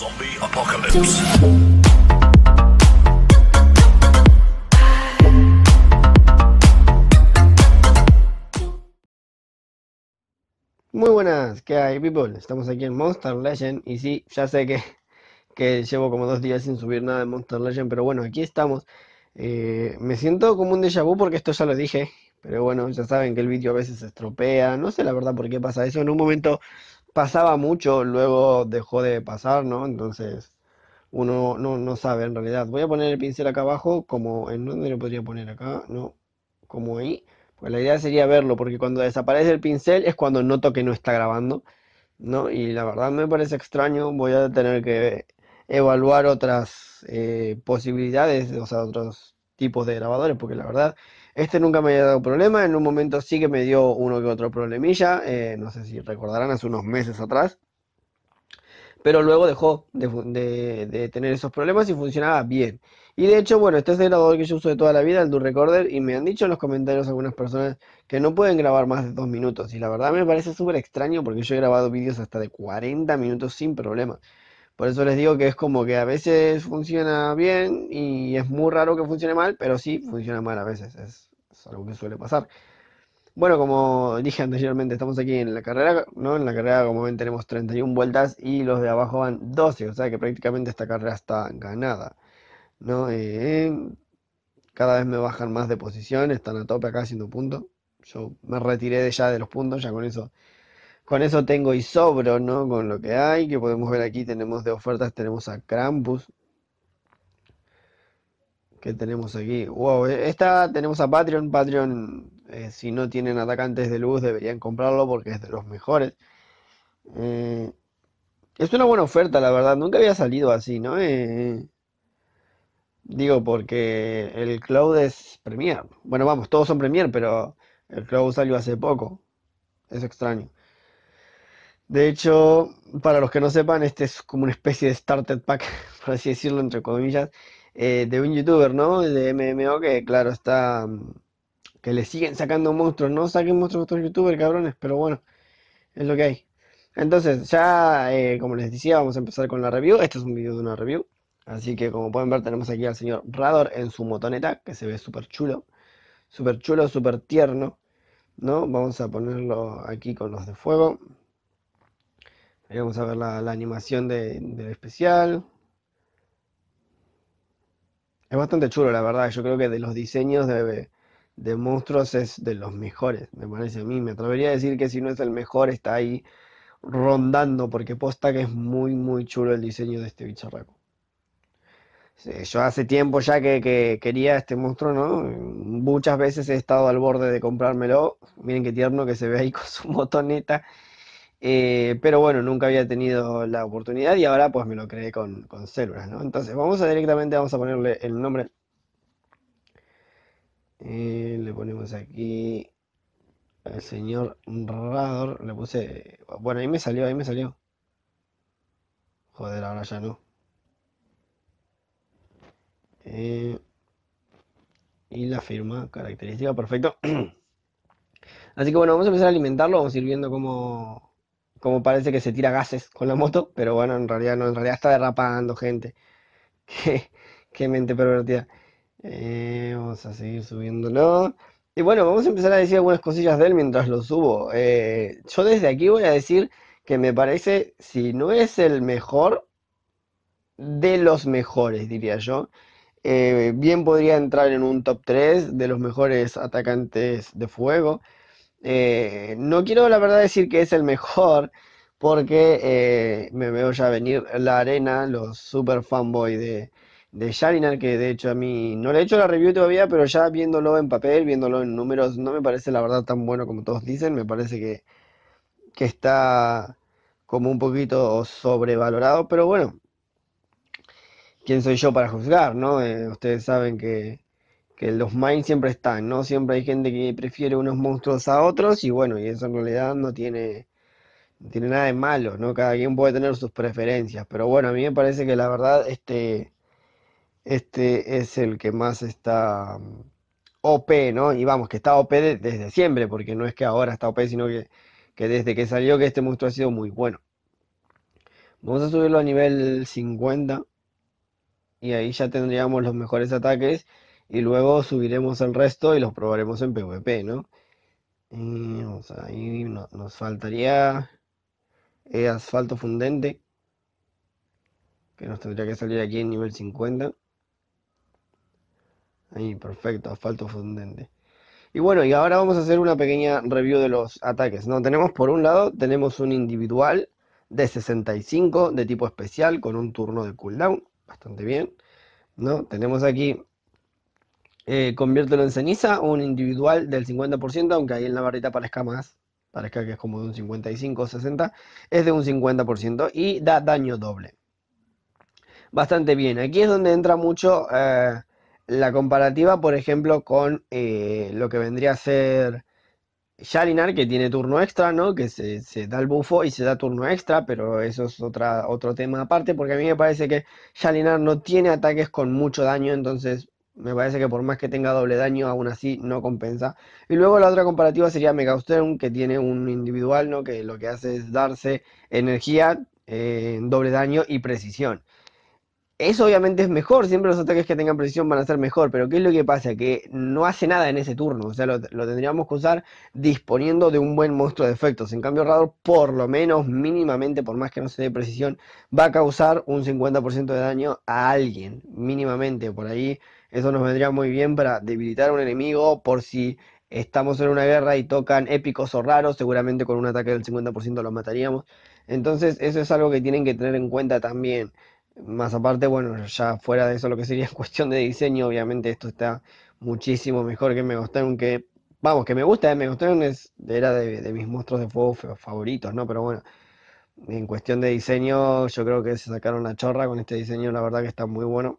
Zombie Apocalypse. Muy buenas, ¿qué hay, people? Estamos aquí en Monster Legend. Y sí, ya sé que, llevo como dos días sin subir nada de Monster Legend, pero bueno, aquí estamos. Eh, me siento como un déjà vu porque esto ya lo dije, pero bueno, ya saben que el vídeo a veces se estropea, no sé la verdad por qué pasa eso. En un momento pasaba mucho, luego dejó de pasar, ¿no? Entonces uno no, no sabe en realidad. Voy a poner el pincel acá abajo, como en donde lo podría poner acá, ¿no? Como ahí. Pues la idea sería verlo, porque cuando desaparece el pincel es cuando noto que no está grabando, ¿no? Y la verdad me parece extraño, voy a tener que evaluar otras eh, posibilidades, o sea, otros tipos de grabadores, porque la verdad este nunca me había dado problema, en un momento sí que me dio uno que otro problemilla, eh, no sé si recordarán, hace unos meses atrás. Pero luego dejó de, tener esos problemas y funcionaba bien. Y de hecho, bueno, este es el grabador que yo uso de toda la vida, el Do Recorder, y me han dicho en los comentarios algunas personas que no pueden grabar más de dos minutos. Y la verdad me parece súper extraño porque yo he grabado vídeos hasta de 40 minutos sin problema. Por eso les digo que es como que a veces funciona bien y es muy raro que funcione mal, pero sí funciona mal a veces, es, algo que suele pasar. Bueno, como dije anteriormente, estamos aquí en la carrera, ¿no? En la carrera, como ven, tenemos 31 vueltas y los de abajo van 12, o sea que prácticamente esta carrera está ganada, ¿no? Eh, cada vez me bajan más de posición, están a tope acá haciendo punto. Yo me retiré de ya de los puntos, ya con eso con eso tengo y sobro, ¿no? Con lo que hay, que podemos ver aquí, tenemos de ofertas, tenemos a Krampus. Que tenemos aquí? Wow, e-, esta tenemos a Patreon. Patreon, eh, si no tienen atacantes de luz, deberían comprarlo porque es de los mejores. Eh, es una buena oferta, la verdad. Nunca había salido así, ¿no? Eh, digo, porque el Cloud es Premier. Bueno, vamos, todos son Premier, pero el Cloud salió hace poco. Es extraño. De hecho, para los que no sepan, este es como una especie de starter pack, por así decirlo, entre comillas, eh, de un youtuber, ¿no? De MMO que, claro, está... Mm, que le siguen sacando monstruos, no saquen monstruos a otros youtubers, cabrones, pero bueno, es lo que hay. Entonces, ya, eh, como les decía, vamos a empezar con la review. Este es un video de una review. Así que, como pueden ver, tenemos aquí al señor Rador en su motoneta, que se ve súper chulo. Súper chulo, súper tierno, ¿no? Vamos a ponerlo aquí con los de fuego. Ahí vamos a ver la, animación del especial. Es bastante chulo, la verdad. Yo creo que de los diseños de, monstruos es de los mejores, me parece a mí. Me atrevería a decir que si no es el mejor, está ahí rondando, porque posta que es muy, muy chulo el diseño de este bicharraco. Yo hace tiempo ya que, que, quería este monstruo, ¿no? Muchas veces he estado al borde de comprármelo. Miren qué tierno que se ve ahí con su motoneta. Eh, pero bueno, nunca había tenido la oportunidad y ahora pues me lo creé con, células, ¿no? Entonces vamos a directamente, vamos a ponerle el nombre. Eh, le ponemos aquí El señor Rador, le puse, bueno, ahí me salió, ahí me salió. Joder, ahora ya no. Eh, y la firma, característica, perfecto. Así que bueno, vamos a empezar a alimentarlo, vamos a ir viendo cómo, como parece que se tira gases con la moto, pero bueno, en realidad no, en realidad está derrapando gente. Qué, qué mente pervertida. Eh, vamos a seguir subiéndolo. Y bueno, vamos a empezar a decir algunas cosillas de él mientras lo subo. Eh, yo desde aquí voy a decir que me parece, si no es el mejor, de los mejores, diría yo. Eh, bien podría entrar en un top 3 de los mejores atacantes de fuego. Eh, no quiero la verdad decir que es el mejor, porque eh, me veo ya venir la arena, los super fanboy de, de Sharinar, que de hecho a mí no le he hecho la review todavía, pero ya viéndolo en papel, viéndolo en números, no me parece la verdad tan bueno como todos dicen, me parece que, está como un poquito sobrevalorado, pero bueno, ¿quién soy yo para juzgar? ¿no? Eh, ustedes saben que que los minds siempre están, ¿no? Siempre hay gente que prefiere unos monstruos a otros y bueno, y eso en realidad no tiene, no tiene nada de malo, ¿no? Cada quien puede tener sus preferencias, pero bueno, a mí me parece que la verdad este, este es el que más está mm, OP, ¿no? Y vamos, que está OP desde siempre, porque no es que ahora está OP, sino que, que desde que salió que este monstruo ha sido muy bueno. Vamos a subirlo a nivel 50 y ahí ya tendríamos los mejores ataques y luego subiremos el resto y los probaremos en PvP, ¿no? Eh, ahí, nos faltaría eh, asfalto fundente, que nos tendría que salir aquí en nivel 50. Ahí, perfecto, asfalto fundente. Y bueno, y ahora vamos a hacer una pequeña review de los ataques, ¿no? Tenemos por un lado, tenemos un individual de 65 de tipo especial con un turno de cooldown, bastante bien, ¿no? Tenemos aquí eh, conviértelo en ceniza, un individual del 50%, aunque ahí en la barrita parezca más, parezca que es como de un 55 o 60, es de un 50% y da daño doble. Bastante bien, aquí es donde entra mucho eh, la comparativa, por ejemplo, con eh, lo que vendría a ser Shalinar que tiene turno extra, ¿no? Que se, da el bufo y se da turno extra, pero eso es otra, otro tema aparte, porque a mí me parece que Shalinar no tiene ataques con mucho daño, entonces me parece que por más que tenga doble daño, aún así no compensa. Y luego la otra comparativa sería Megaustem, que tiene un individual, ¿no? Que lo que hace es darse energía, eh, doble daño y precisión. Eso obviamente es mejor, siempre los ataques que tengan precisión van a ser mejor, pero ¿qué es lo que pasa? Que no hace nada en ese turno, o sea, lo, lo tendríamos que usar disponiendo de un buen monstruo de efectos. En cambio, Rador, por lo menos mínimamente, por más que no se dé precisión, va a causar un 50% de daño a alguien, mínimamente, por ahí eso nos vendría muy bien para debilitar a un enemigo por si estamos en una guerra y tocan épicos o raros, seguramente con un ataque del 50% los mataríamos. Entonces eso es algo que tienen que tener en cuenta también. Más aparte, bueno, ya fuera de eso lo que sería cuestión de diseño, obviamente esto está muchísimo mejor que me gustaron que... Vamos, que me gusta, eh, me gustaron es, era de, de mis monstruos de fuego favoritos, ¿no? Pero bueno, en cuestión de diseño, yo creo que se sacaron la chorra con este diseño, la verdad que está muy bueno.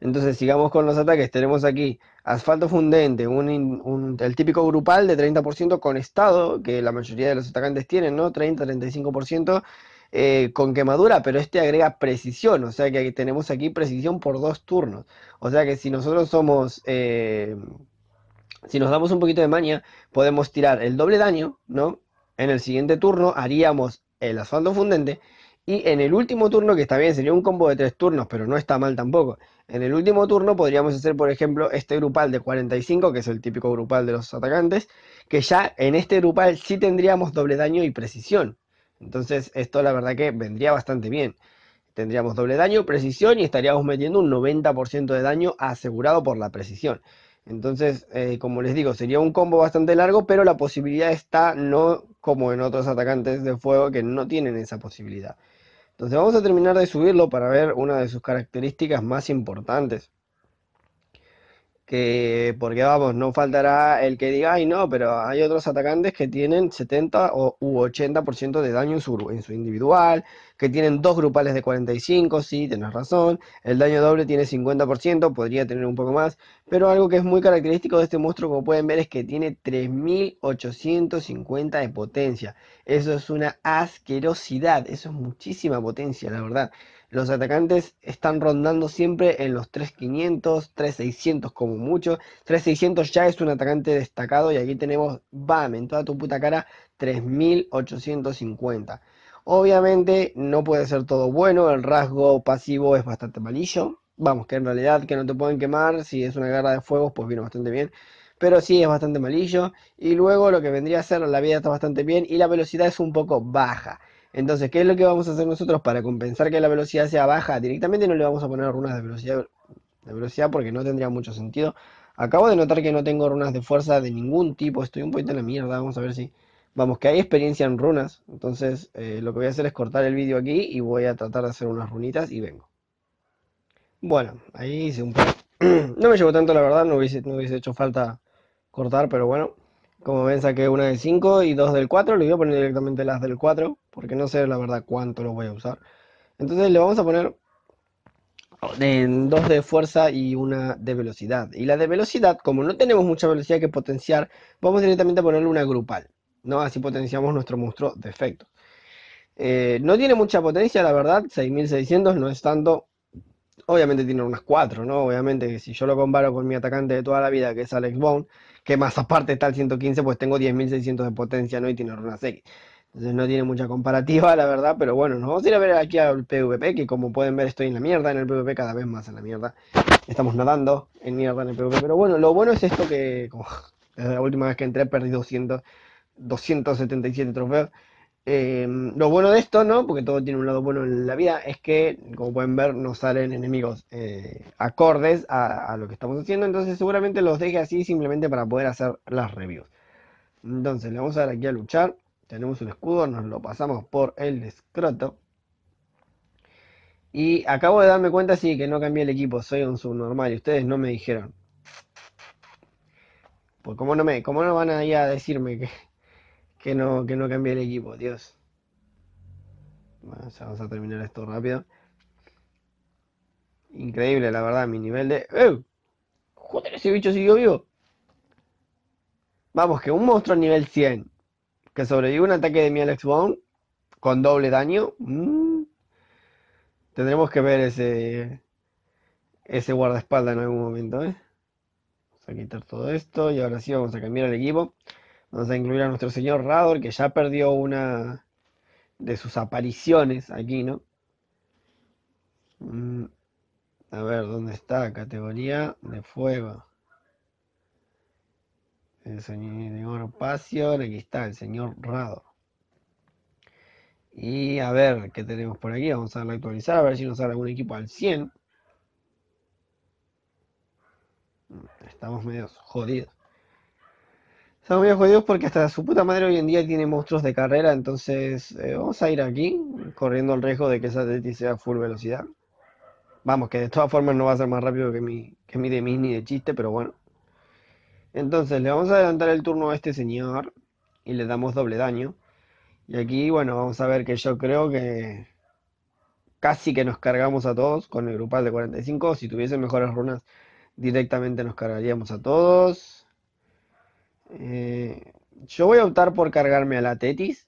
Entonces, sigamos con los ataques. Tenemos aquí asfalto fundente, el típico grupal de 30% con estado, que la mayoría de los atacantes tienen, ¿no? 30-35% eh, con quemadura, pero este agrega precisión, o sea que tenemos aquí precisión por dos turnos. O sea que si nosotros somos... Eh, si nos damos un poquito de maña, podemos tirar el doble daño, ¿no? En el siguiente turno haríamos el asfalto fundente y en el último turno, que está bien, sería un combo de tres turnos, pero no está mal tampoco. En el último turno podríamos hacer, por ejemplo, este grupal de 45, que es el típico grupal de los atacantes, que ya en este grupal sí tendríamos doble daño y precisión. Entonces esto la verdad que vendría bastante bien. Tendríamos doble daño, precisión y estaríamos metiendo un 90% de daño asegurado por la precisión. Entonces, eh, como les digo, sería un combo bastante largo, pero la posibilidad está no como en otros atacantes de fuego que no tienen esa posibilidad. Entonces vamos a terminar de subirlo para ver una de sus características más importantes que porque vamos, no faltará el que diga, ay no, pero hay otros atacantes que tienen 70 o, u 80% de daño en su, en su individual, que tienen dos grupales de 45, sí, tenés razón, el daño doble tiene 50%, podría tener un poco más, pero algo que es muy característico de este monstruo, como pueden ver, es que tiene 3850 de potencia, eso es una asquerosidad, eso es muchísima potencia, la verdad. Los atacantes están rondando siempre en los 3500, 3600 como mucho. 3600 ya es un atacante destacado y aquí tenemos, bam, en toda tu puta cara, 3850. Obviamente no puede ser todo bueno, el rasgo pasivo es bastante malillo. Vamos, que en realidad que no te pueden quemar, si es una guerra de fuegos pues vino bastante bien pero sí es bastante malillo. Y luego lo que vendría a ser la vida está bastante bien y la velocidad es un poco baja. Entonces, ¿qué es lo que vamos a hacer nosotros para compensar que la velocidad sea baja? Directamente no le vamos a poner runas de velocidad, de velocidad porque no tendría mucho sentido. Acabo de notar que no tengo runas de fuerza de ningún tipo. Estoy un poquito en la mierda. Vamos a ver si... Vamos, que hay experiencia en runas. Entonces, eh, lo que voy a hacer es cortar el vídeo aquí y voy a tratar de hacer unas runitas y vengo. Bueno, ahí hice un poco. no me llevo tanto, la verdad. No hubiese, no hubiese hecho falta cortar, pero bueno. Como ven, saqué una de 5 y dos del 4. Le voy a poner directamente las del 4 porque no sé la verdad cuánto lo voy a usar. Entonces le vamos a poner dos de fuerza y una de velocidad. Y la de velocidad, como no tenemos mucha velocidad que potenciar, vamos directamente a ponerle una grupal. ¿no? Así potenciamos nuestro monstruo de efecto. Eh, no tiene mucha potencia, la verdad, 6600 no es tanto. Obviamente tiene unas 4, ¿no? Obviamente, si yo lo comparo con mi atacante de toda la vida, que es Alex Bone, que más aparte está el 115, pues tengo 10600 de potencia, ¿no? Y tiene unas X no tiene mucha comparativa, la verdad, pero bueno, nos vamos a ir a ver aquí al PvP, que como pueden ver estoy en la mierda, en el PvP cada vez más en la mierda. Estamos nadando en mierda en el PvP, pero bueno, lo bueno es esto que la última vez que entré perdí 200, 277 trofeos. Em, lo bueno de esto, ¿no? Porque todo tiene un lado bueno en la vida, es que, como pueden ver, no salen enemigos eh, acordes a, a, lo que estamos haciendo, entonces seguramente los deje así simplemente para poder hacer las reviews. Entonces, le vamos a dar aquí a luchar tenemos un escudo, nos lo pasamos por el escroto. Y acabo de darme cuenta, sí, que no cambié el equipo, soy un subnormal y ustedes no me dijeron. Pues cómo no me, cómo no van a a decirme que, que no, que no cambié el equipo, Dios. Bueno, ya vamos a terminar esto rápido. Increíble, la verdad, mi nivel de... ¡Eh! ¡Joder, ese bicho siguió vivo! Vamos, que un monstruo a nivel 100 que sobrevive un ataque de mi Alex Bond con doble daño. Mm, tendremos que ver ese, ese guardaespaldas en algún momento. ¿eh? Vamos a quitar todo esto y ahora sí vamos a cambiar el equipo. Vamos a incluir a nuestro señor Rador, que ya perdió una de sus apariciones aquí, ¿no? Mm, a ver, ¿dónde está? Categoría de fuego el señor Pasión, aquí está, el señor Rado. Y a ver, ¿qué tenemos por aquí? Vamos a darle a actualizar, a ver si nos sale algún equipo al 100. Mm, estamos medio jodidos. Estamos medio jodidos porque hasta su puta madre hoy en día tiene monstruos de carrera, entonces eh, vamos a ir aquí, corriendo el riesgo de que esa Teti sea full velocidad. Vamos, que de todas formas no va a ser más rápido que mi, que mi de de chiste, pero bueno. Entonces le vamos a adelantar el turno a este señor y le damos doble daño. Y aquí, bueno, vamos a ver que yo creo que casi que nos cargamos a todos con el grupal de 45. Si tuviese mejores runas, directamente nos cargaríamos a todos. Eh, yo voy a optar por cargarme a la Tetis.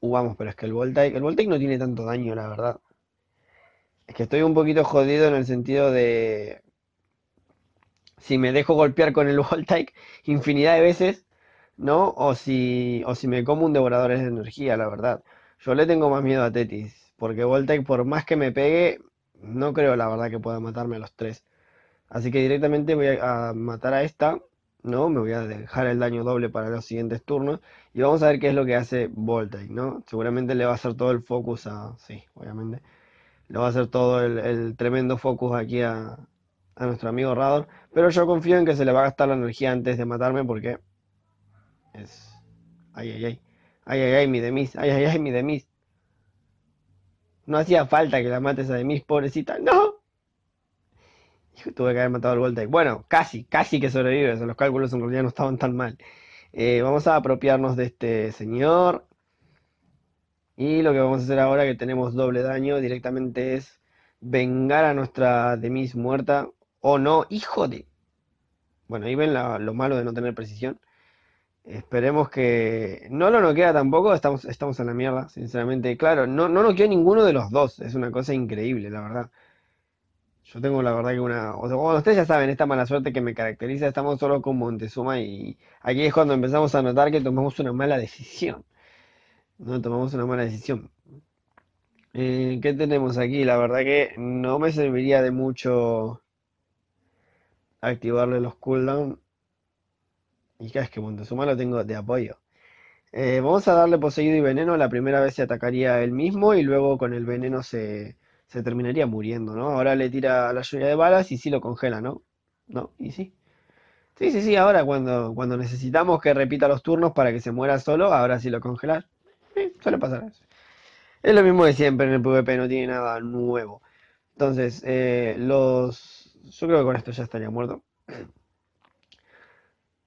Uh, vamos, pero es que el Voltaic, el Voltaic no tiene tanto daño, la verdad. Es que estoy un poquito jodido en el sentido de si me dejo golpear con el Voltaic infinidad de veces, ¿no? O si, o si me como un devorador de energía, la verdad. Yo le tengo más miedo a Tetis, porque Voltaic por más que me pegue, no creo la verdad que pueda matarme a los tres. Así que directamente voy a matar a esta, ¿no? Me voy a dejar el daño doble para los siguientes turnos. Y vamos a ver qué es lo que hace Voltaic, ¿no? Seguramente le va a hacer todo el focus a... Sí, obviamente. Le va a hacer todo el, el tremendo focus aquí a, a nuestro amigo Rador, Pero yo confío en que se le va a gastar la energía antes de matarme porque es... Ay, ay, ay. Ay, ay, ay, mi Demis. Ay, ay, ay, mi Demis. No hacía falta que la mates a Demis, pobrecita. No. Tuve que haber matado al Voltaic. Bueno, casi, casi que sobrevives. Los cálculos en realidad no estaban tan mal. Eh, vamos a apropiarnos de este señor. Y lo que vamos a hacer ahora que tenemos doble daño directamente es vengar a nuestra Demis muerta o no, hijo de. Bueno, ahí ven lo malo de no tener precisión. Esperemos que. No lo no queda tampoco, estamos, estamos en la mierda, sinceramente. Claro, no, no queda ninguno de los dos. Es una cosa increíble, la verdad. Yo tengo la verdad que una. ustedes ya saben, esta mala suerte que me caracteriza, estamos solo con Montezuma y aquí es cuando empezamos a notar que tomamos una mala decisión. No tomamos una mala decisión. Eh, ¿Qué tenemos aquí? La verdad que no me serviría de mucho activarle los cooldowns. Y qué es que Montezuma lo tengo de apoyo. Eh, vamos a darle poseído y veneno. La primera vez se atacaría él mismo y luego con el veneno se, se terminaría muriendo, ¿no? Ahora le tira la lluvia de balas y sí lo congela, ¿no? ¿No? Y sí. Sí, sí, sí, ahora cuando, cuando necesitamos que repita los turnos para que se muera solo, ahora sí lo congelar Sí, suele pasar eso. Es lo mismo de siempre en el PvP, no tiene nada nuevo. Entonces, eh, los, yo creo que con esto ya estaría muerto.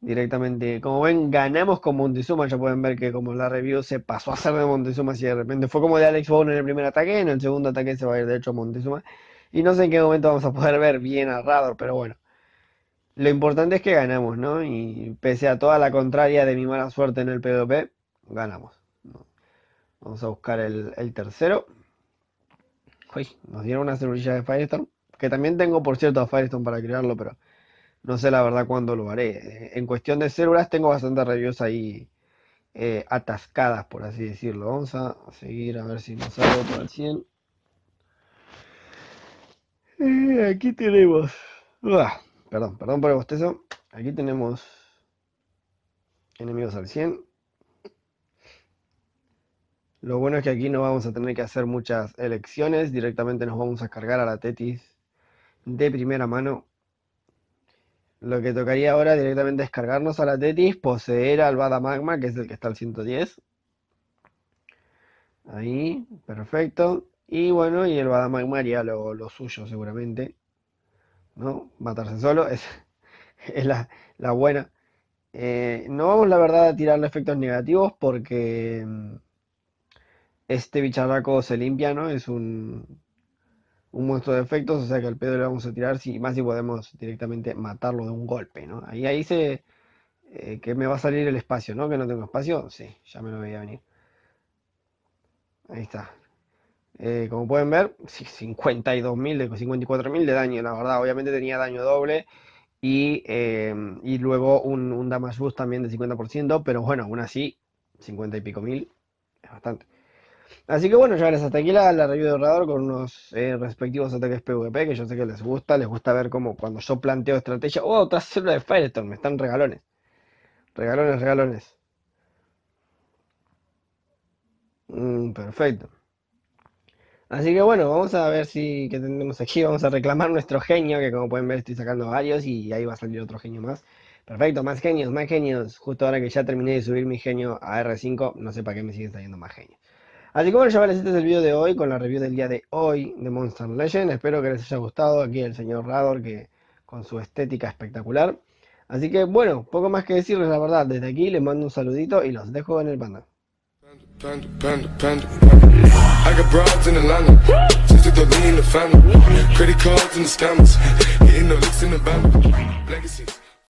Directamente, como ven, ganamos con Montezuma. Ya pueden ver que como la review se pasó a ser de Montezuma, Y de repente fue como de Alex Bowen en el primer ataque, en el segundo ataque se va a ir de hecho Montezuma. Y no sé en qué momento vamos a poder ver bien a Rador, pero bueno. Lo importante es que ganamos, ¿no? Y pese a toda la contraria de mi mala suerte en el PvP, ganamos. Vamos a buscar el, tercero. Uy, nos dieron una cervilla de Firestorm. Que también tengo, por cierto, a Firestone para crearlo, pero no sé la verdad cuándo lo haré. En cuestión de células, tengo bastante reviews ahí eh, atascadas, por así decirlo. Vamos a seguir a ver si nos salgo para al 100. Eh, aquí tenemos. Ah, perdón, perdón por el bostezo. Aquí tenemos enemigos al 100. Lo bueno es que aquí no vamos a tener que hacer muchas elecciones, directamente nos vamos a cargar a la Tetis de primera mano. Lo que tocaría ahora directamente es cargarnos a la Tetis, poseer al Bada Magma, que es el que está al 110. Ahí, perfecto. Y bueno, y el Bada Magma haría lo, suyo seguramente. ¿No? Matarse solo es, es la, buena. Eh, no vamos, la verdad, a tirarle efectos negativos porque mm, este bicharraco se limpia, ¿no? Es un, un monstruo de efectos, o sea que al pedo le vamos a tirar, si, más si podemos directamente matarlo de un golpe, ¿no? Ahí, ahí se... Eh, que me va a salir el espacio, ¿no? Que no tengo espacio, sí, ya me lo veía venir. Ahí está. Eh, como pueden ver, 52.000, de 54.000 de daño, la verdad, obviamente tenía daño doble. Y, em, luego un, un damage boost también de 50%, pero bueno, aún así, 50 y pico mil es bastante. Así que bueno, ya les hasta aquí la, la review de Orador con unos eh, respectivos ataques PvP que yo sé que les gusta, les gusta ver cómo cuando yo planteo estrategia. ¡Oh, otra célula de Firestorm! Están regalones. Regalones, regalones. Mm, perfecto. Así que bueno, vamos a ver si que tenemos aquí. Vamos a reclamar nuestro genio, que como pueden ver estoy sacando varios y ahí va a salir otro genio más. Perfecto, más genios, más genios. Justo ahora que ya terminé de subir mi genio a R5, no sé para qué me siguen saliendo más genios. Así como ya chavales este es el video de hoy con la review del día de hoy de Monster Legend. Espero que les haya gustado aquí el señor Rador que con su estética espectacular. Así que bueno, poco más que decirles la verdad. Desde aquí les mando un saludito y los dejo en el panda.